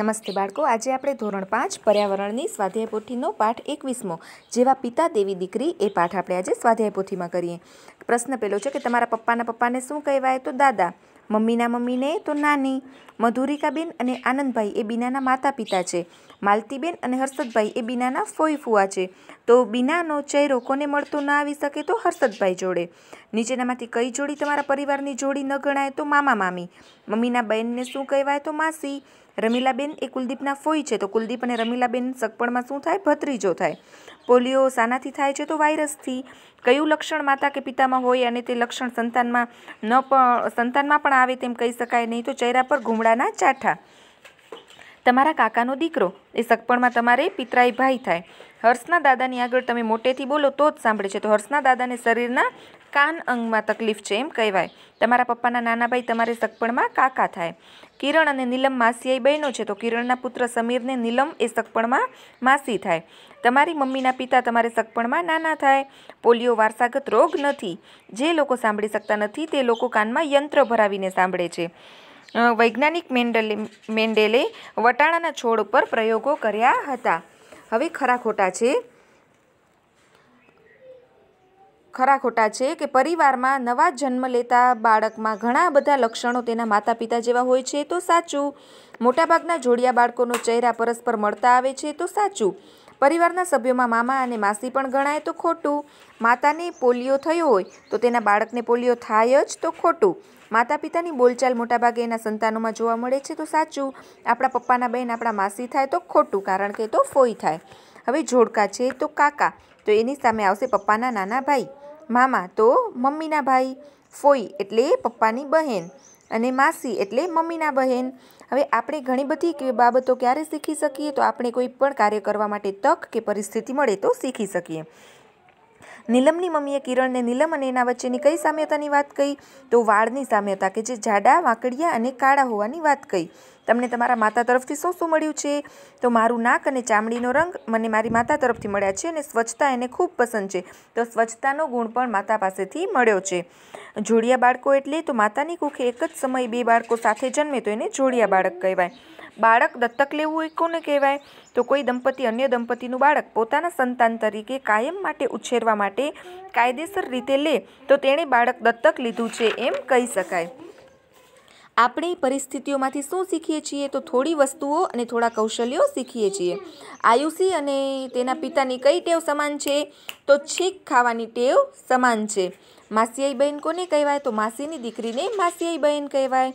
નમસ્તે બાળકો આજે આપણે ધોરણ પાંચ પર્યાવરણની સ્વાધ્યાય પોથીનો પાઠ એકવીસમો જેવા પિતા દેવી દીકરી એ પાઠ આપણે આજે સ્વાધ્યાય પોથીમાં કરીએ પ્રશ્ન પહેલો છે કે તમારા પપ્પાના પપ્પાને શું કહેવાય તો દાદા મમ્મીના મમ્મીને તો નાની મધુરિકાબેન અને આનંદભાઈ એ બીનાના માતા પિતા છે માલતીબેન અને હર્ષદભાઈ એ બીનાના ફોઈ ફુવા છે તો બીનાનો ચહેરો કોને મળતો ન આવી શકે તો હર્ષદભાઈ જોડે નીચેનામાંથી કઈ જોડી તમારા પરિવારની જોડી ન ગણાય તો મામા મામી મમ્મીના બહેનને શું કહેવાય તો માસી રમીલાબેન એ કુલદીપના ફોઈ છે તો કુલદીપ અને રમીલાબેન સગપણમાં શું થાય ભત્રીજો થાય પોલિયો શાનાથી થાય છે તો વાયરસથી કયું લક્ષણ માતા કે પિતામાં હોય અને તે લક્ષણ સંતાનમાં ન પણ સંતાનમાં પણ આવે તેમ કહી શકાય નહીં તો ચહેરા પર ઘૂમડાના ચાઠા તમારા કાકાનો દીકરો એ સગપણમાં તમારે પિતરાઈ ભાઈ થાય હર્ષના દાદાની આગળ તમે મોટેથી બોલો તો જ સાંભળે છે તો હર્ષના દાદાને શરીરના કાન અંગમાં તકલીફ છે એમ કહેવાય તમારા પપ્પાના નાના ભાઈ તમારે સગપણમાં કાકા થાય કિરણ અને નીલમ માસીયાઈ બહેનો છે તો કિરણના પુત્ર સમીરને નીલમ એ સગપણમાં માસી થાય તમારી મમ્મીના પિતા તમારે સગપણમાં નાના થાય પોલિયો વારસાગત રોગ નથી જે લોકો સાંભળી શકતા નથી તે લોકો કાનમાં યંત્ર ભરાવીને સાંભળે છે વૈજ્ઞાનિક મેન્ડલે મેન્ડેલે વટાણાના છોડ ઉપર પ્રયોગો કર્યા હતા હવે ખરા ખોટા છે ખરા ખોટા છે કે પરિવારમાં નવા જન્મ લેતા બાળકમાં ઘણા બધા લક્ષણો તેના માતા પિતા જેવા હોય છે તો સાચું મોટાભાગના જોડિયા બાળકોનો ચહેરા પરસ્પર મળતા આવે છે તો સાચું પરિવારના સભ્યોમાં મામા અને માસી પણ ગણાય તો ખોટું માતાને પોલિયો થયો હોય તો તેના બાળકને પોલિયો થાય જ તો ખોટું માતા પિતાની બોલચાલ મોટાભાગે એના સંતાનોમાં જોવા મળે છે તો સાચું આપણા પપ્પાના બહેન આપણા માસી થાય તો ખોટું કારણ કે તો ફોઈ થાય હવે જોડકા છે તો કાકા તો એની સામે આવશે પપ્પાના નાના ભાઈ મામા તો મમ્મીના ભાઈ ફોઈ એટલે પપ્પાની બહેન અને માસી એટલે મમ્મીના બહેન હવે આપણે ઘણી બધી બાબતો ક્યારે શીખી શકીએ તો આપણે કોઈ પણ કાર્ય કરવા માટે તક કે પરિસ્થિતિ મળે તો શીખી શકીએ નીલમની મમ્મીએ કિરણને નીલમ અને એના વચ્ચેની કઈ સામ્યતાની વાત કહી તો વાળની સામ્યતા કે જે જાડા વાંકડિયા અને કાળા હોવાની વાત કહી તમને તમારા માતા તરફથી શું શું મળ્યું છે તો મારું નાક અને ચામડીનો રંગ મને મારી માતા તરફથી મળ્યા છે અને સ્વચ્છતા એને ખૂબ પસંદ છે તો સ્વચ્છતાનો ગુણ પણ માતા પાસેથી મળ્યો છે જોડિયા બાળકો એટલે તો માતાની કુખે એક જ સમયે બે બાળકો સાથે જન્મે તો એને જોડિયા બાળક કહેવાય બાળક દત્તક લેવું એ કોને કહેવાય તો કોઈ દંપતી અન્ય દંપતીનું બાળક પોતાના સંતાન તરીકે કાયમ માટે ઉછેરવા માટે કાયદેસર રીતે લે તો તેણે બાળક દત્તક લીધું છે એમ કહી શકાય આપણે પરિસ્થિતિઓમાંથી શું શીખીએ છીએ તો થોડી વસ્તુઓ અને થોડા કૌશલ્યો શીખીએ છીએ આયુષી અને તેના પિતાની કઈ ટેવ સમાન છે તો છીક ખાવાની ટેવ સમાન છે માસીઆઈ બહેન કોને કહેવાય તો માસીની દીકરીને માસીઆઈ બહેન કહેવાય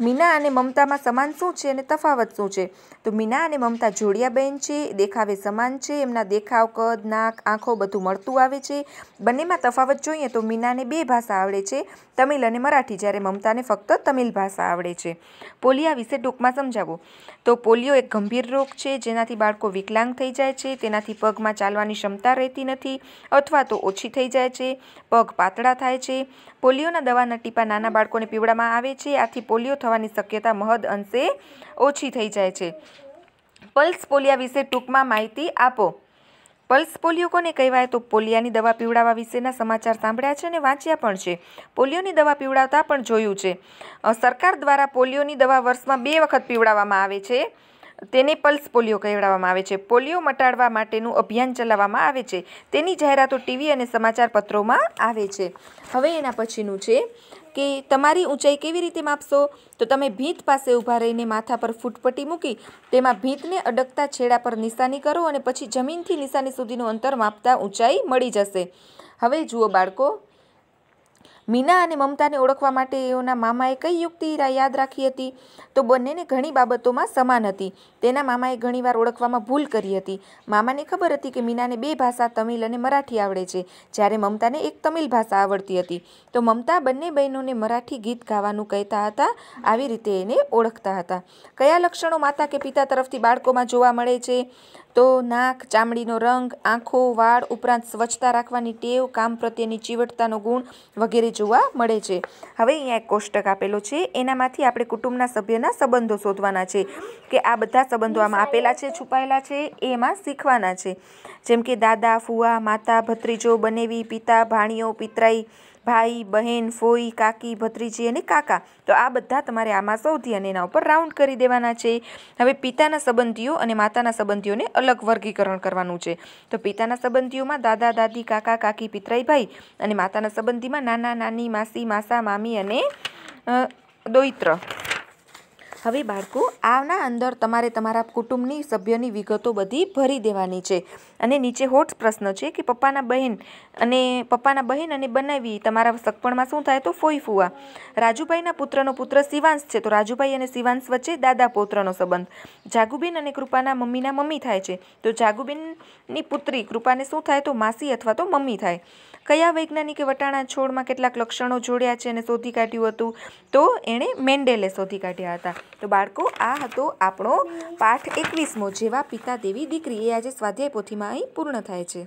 મીના અને મમતામાં સમાન શું છે અને તફાવત શું છે તો મીના અને મમતા જોડિયાબેન છે દેખાવે સમાન છે એમના દેખાવ કદ નાક આંખો બધું મળતું આવે છે બંનેમાં તફાવત જોઈએ તો મીનાને બે ભાષા આવડે છે તમિલ અને મરાઠી જ્યારે મમતાને ફક્ત તમિલ ભાષા આવડે છે પોલિયા વિશે ટૂંકમાં સમજાવો તો પોલિયો એક ગંભીર રોગ છે જેનાથી બાળકો વિકલાંગ થઈ જાય છે તેનાથી પગમાં ચાલવાની ક્ષમતા રહેતી નથી અથવા તો ઓછી થઈ જાય છે પગ પાતળા થાય છે પોલિયોના દવાના ટીપા નાના બાળકોને પીવડામાં આવે છે આથી પોલિયો થવાની શક્યતા મહદ અંશે ઓછી થઈ જાય છે પલ્સ પોલિયા વિશે ટૂંકમાં માહિતી આપો પલ્સ પોલિયો કોને કહેવાય તો પોલિયાની દવા પીવડાવવા વિશેના સમાચાર સાંભળ્યા છે અને વાંચ્યા પણ છે પોલિયોની દવા પીવડાવતા પણ જોયું છે સરકાર દ્વારા પોલિયોની દવા વર્ષમાં બે વખત પીવડાવવામાં આવે છે તેને પલ્સ પોલિયો કહેવડાવવામાં આવે છે પોલિયો મટાડવા માટેનું અભિયાન ચલાવવામાં આવે છે તેની જાહેરાતો ટીવી અને સમાચારપત્રોમાં આવે છે હવે એના પછીનું છે કે તમારી ઊંચાઈ કેવી રીતે માપશો તો તમે ભીંત પાસે ઊભા રહીને માથા પર ફૂટપટ્ટી મૂકી તેમાં ભીંતને અડકતા છેડા પર નિશાની કરો અને પછી જમીનથી નિશાની સુધીનું અંતર માપતા ઊંચાઈ મળી જશે હવે જુઓ બાળકો મીના અને મમતાને ઓળખવા માટે એઓના મામાએ કઈ યુક્તિ યાદ રાખી હતી તો બંનેને ઘણી બાબતોમાં સમાન હતી તેના મામાએ ઘણીવાર ઓળખવામાં ભૂલ કરી હતી મામાને ખબર હતી કે મીનાને બે ભાષા તમિલ અને મરાઠી આવડે છે જ્યારે મમતાને એક તમિલ ભાષા આવડતી હતી તો મમતા બંને બહેનોને મરાઠી ગીત ગાવાનું કહેતા હતા આવી રીતે એને ઓળખતા હતા કયા લક્ષણો માતા કે પિતા તરફથી બાળકોમાં જોવા મળે છે તો નાક ચામડીનો રંગ આંખો વાળ ઉપરાંત સ્વચ્છતા રાખવાની ટેવ કામ પ્રત્યેની ચીવટતાનો ગુણ વગેરે જોવા મળે છે હવે અહીંયા એક કોષ્ટક આપેલો છે એનામાંથી આપણે કુટુંબના સભ્યના સંબંધો શોધવાના છે કે આ બધા સંબંધો આમાં આપેલા છે છુપાયેલા છે એમાં શીખવાના છે જેમ કે દાદા ફુવા માતા ભત્રીજો બનેવી પિતા ભાણીઓ પિતરાઈ ભાઈ બહેન ફોઈ કાકી ભત્રીજી અને કાકા તો આ બધા તમારે આમાં સૌથી અને એના ઉપર રાઉન્ડ કરી દેવાના છે હવે પિતાના સંબંધીઓ અને માતાના સંબંધીઓને અલગ વર્ગીકરણ કરવાનું છે તો પિતાના સંબંધીઓમાં દાદા દાદી કાકા કાકી પિતરાઈ ભાઈ અને માતાના સંબંધીમાં નાના નાની માસી માસા મામી અને દોઈત્ર હવે બાળકો આના અંદર તમારે તમારા કુટુંબની સભ્યની વિગતો બધી ભરી દેવાની છે અને નીચે હોટ પ્રશ્ન છે કે પપ્પાના બહેન અને પપ્પાના બહેન અને બનાવી તમારા સગપણમાં શું થાય તો ફોઈ રાજુભાઈના પુત્રનો પુત્ર શિવાંશ છે તો રાજુભાઈ અને શિવાંશ વચ્ચે દાદા પોત્રનો સંબંધ જાગુબેન અને કૃપાના મમ્મીના મમ્મી થાય છે તો જાગુબેનની પુત્રી કૃપાને શું થાય તો માસી અથવા તો મમ્મી થાય કયા વૈજ્ઞાનિકે વટાણા છોડમાં કેટલાક લક્ષણો જોડ્યા છે અને શોધી કાઢ્યું હતું તો એણે મેન્ડેલે શોધી કાઢ્યા હતા તો બાળકો આ હતો આપણો પાઠ એકવીસમો જેવા પિતા દેવી દીકરી એ આજે સ્વાધ્યાય પોથીમાં અહીં પૂર્ણ થાય છે